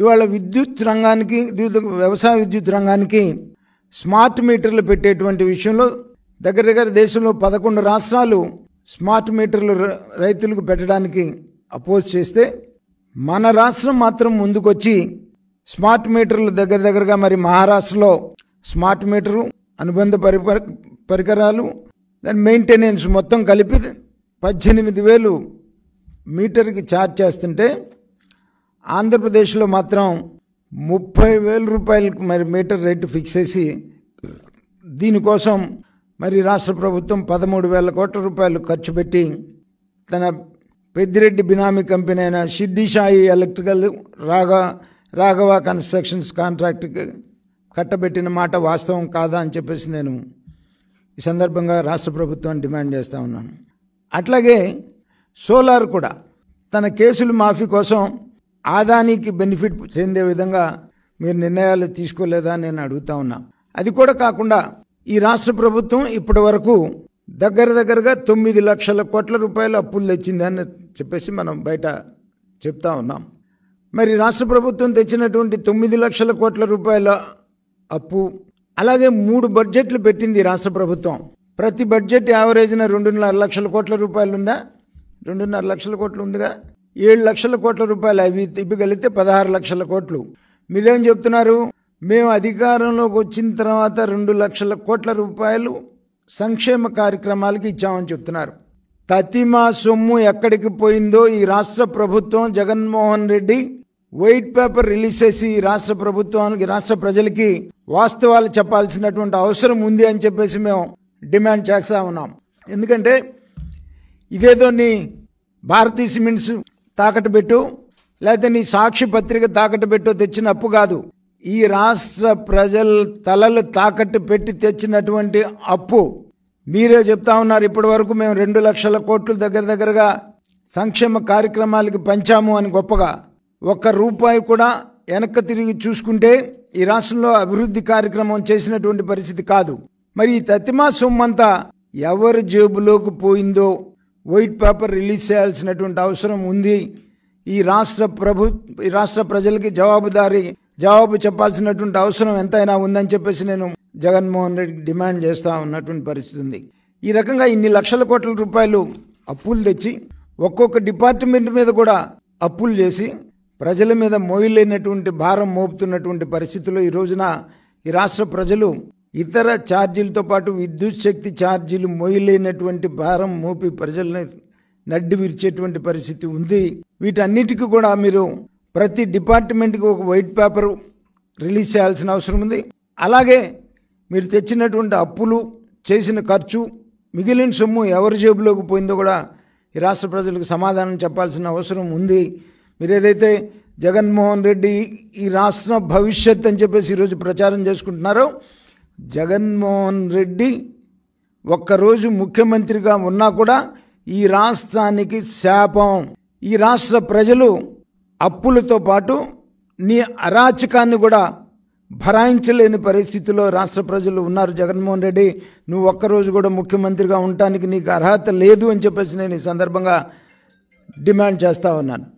ఇవాళ విద్యుత్ రంగానికి వ్యవసాయ విద్యుత్ రంగానికి స్మార్ట్ మీటర్లు పెట్టేటువంటి విషయంలో దగ్గర దగ్గర దేశంలో పదకొండు రాష్ట్రాలు స్మార్ట్ మీటర్లు రైతులకు పెట్టడానికి అపోజ్ చేస్తే మన రాష్ట్రం మాత్రం ముందుకొచ్చి స్మార్ట్ మీటర్లు దగ్గర దగ్గరగా మరి మహారాష్ట్రలో స్మార్ట్ మీటరు అనుబంధ పరి పరికరాలు దాని మెయింటెనెన్స్ మొత్తం కలిపి పద్దెనిమిది వేలు మీటర్కి ఛార్జ్ చేస్తుంటే ఆంధ్రప్రదేశ్లో మాత్రం ముప్పై వేల రూపాయలకు మరి మీటర్ రేటు ఫిక్స్ చేసి దీనికోసం మరి రాష్ట్ర ప్రభుత్వం పదమూడు వేల కోట్ల రూపాయలు ఖర్చు పెట్టి తన పెద్దిరెడ్డి బినామీ కంపెనీ అయిన షిడ్డి సాయి ఎలక్ట్రికల్ రాఘ రాఘవ కన్స్ట్రక్షన్స్ కాంట్రాక్ట్కి కట్టబెట్టిన మాట వాస్తవం కాదా అని చెప్పేసి నేను ఈ సందర్భంగా రాష్ట్ర ప్రభుత్వాన్ని డిమాండ్ చేస్తూ ఉన్నాను అట్లాగే సోలార్ కూడా తన కేసులు మాఫీ కోసం ఆదానికి బెనిఫిట్ చెందే విధంగా మీరు నిర్ణయాలు తీసుకోలేదా నేను అడుగుతా ఉన్నా అది కూడా కాకుండా ఈ రాష్ట్ర ప్రభుత్వం ఇప్పటి వరకు దగ్గర దగ్గరగా తొమ్మిది లక్షల కోట్ల రూపాయలు అప్పులు తెచ్చిందని చెప్పేసి మనం బయట చెప్తా ఉన్నాం మరి రాష్ట్ర ప్రభుత్వం తెచ్చినటువంటి తొమ్మిది లక్షల కోట్ల రూపాయల అప్పు అలాగే మూడు బడ్జెట్లు పెట్టింది రాష్ట్ర ప్రభుత్వం ప్రతి బడ్జెట్ యావరేజ్న రెండున్నర లక్షల కోట్ల రూపాయలు ఉందా రెండున్నర లక్షల కోట్లు ఉందిగా ఏడు లక్షల కోట్ల రూపాయలు అవి తిప్పగలిగితే పదహారు లక్షల కోట్లు మీరేం చెప్తున్నారు మేము అధికారంలోకి వచ్చిన తర్వాత రెండు లక్షల కోట్ల రూపాయలు సంక్షేమ కార్యక్రమాలకి ఇచ్చామని చెప్తున్నారు తతిమా సొమ్ము ఎక్కడికి పోయిందో ఈ రాష్ట్ర ప్రభుత్వం Jaganmohan Reddy white paper release చేసి రాష్ట్ర ప్రభుత్వానికి రాష్ట్ర ప్రజలకి వాస్తవాలు చెప్పాల్సినటువంటి అవసరం ఉంది అని చెప్పేసి మేము డిమాండ్ చేస్తూ ఉన్నాం ఎందుకంటే ఇదేదో నీ భారతీ సిమెంట్స్ తాకట్టు పెట్టు లేకపోతే నీ సాక్షి పత్రిక తాకట్టు పెట్టు తెచ్చిన అప్పు కాదు ఈ రాష్ట్ర ప్రజల తలలు తాకట్టు పెట్టి తెచ్చినటువంటి అప్పు మీరే చెప్తా ఉన్నారు ఇప్పటి వరకు మేము రెండు లక్షల కోట్లు దగ్గర దగ్గరగా సంక్షేమ కార్యక్రమాలకి పంచాము అని గొప్పగా ఒక్క రూపాయి కూడా వెనక్కి తిరిగి చూసుకుంటే ఈ రాష్ట్రంలో అభివృద్ధి కార్యక్రమం చేసినటువంటి పరిస్థితి కాదు మరి ఈ తతిమా సొమ్మంతా ఎవరి జేబులోకి పోయిందో వైట్ పేపర్ రిలీజ్ చేయాల్సినటువంటి అవసరం ఉంది ఈ రాష్ట్ర ప్రభు ఈ రాష్ట్ర ప్రజలకి జవాబుదారీ జవాబు చెప్పాల్సినటువంటి అవసరం ఎంతైనా ఉందని చెప్పేసి నేను జగన్మోహన్ రెడ్డి డిమాండ్ చేస్తా ఉన్నటువంటి పరిస్థితి ఉంది ఈ రకంగా ఇన్ని లక్షల కోట్ల రూపాయలు అప్పులు తెచ్చి ఒక్కొక్క డిపార్ట్మెంట్ మీద కూడా అప్పులు చేసి ప్రజల మీద మోయలేనటువంటి భారం మోపుతున్నటువంటి పరిస్థితుల్లో ఈ రోజున ఈ రాష్ట్ర ప్రజలు ఇతర ఛార్జీలతో పాటు విద్యుత్ శక్తి ఛార్జీలు మోయలేనటువంటి భారం మోపి ప్రజలను నడ్డి విరిచేటువంటి పరిస్థితి ఉంది వీటన్నిటికీ కూడా మీరు ప్రతి డిపార్ట్మెంట్కి ఒక వైట్ పేపర్ రిలీజ్ చేయాల్సిన అవసరం ఉంది అలాగే మీరు తెచ్చినటువంటి అప్పులు చేసిన ఖర్చు మిగిలిన సొమ్ము ఎవరి జేబులోకి పోయిందో కూడా ఈ రాష్ట్ర ప్రజలకు సమాధానం చెప్పాల్సిన అవసరం ఉంది మీరు ఏదైతే జగన్మోహన్ రెడ్డి ఈ రాష్ట్ర భవిష్యత్ అని చెప్పేసి ఈరోజు ప్రచారం చేసుకుంటున్నారో జగన్మోహన్ రెడ్డి ఒక్కరోజు ముఖ్యమంత్రిగా ఉన్నా కూడా ఈ రాష్ట్రానికి శాపం ఈ రాష్ట్ర ప్రజలు అప్పులతో పాటు నీ అరాచకాన్ని కూడా భరాయించలేని పరిస్థితిలో రాష్ట్ర ప్రజలు ఉన్నారు జగన్మోహన్ రెడ్డి నువ్వు ఒక్కరోజు కూడా ముఖ్యమంత్రిగా ఉండటానికి నీకు అర్హత లేదు అని చెప్పేసి నేను ఈ సందర్భంగా డిమాండ్ చేస్తూ ఉన్నాను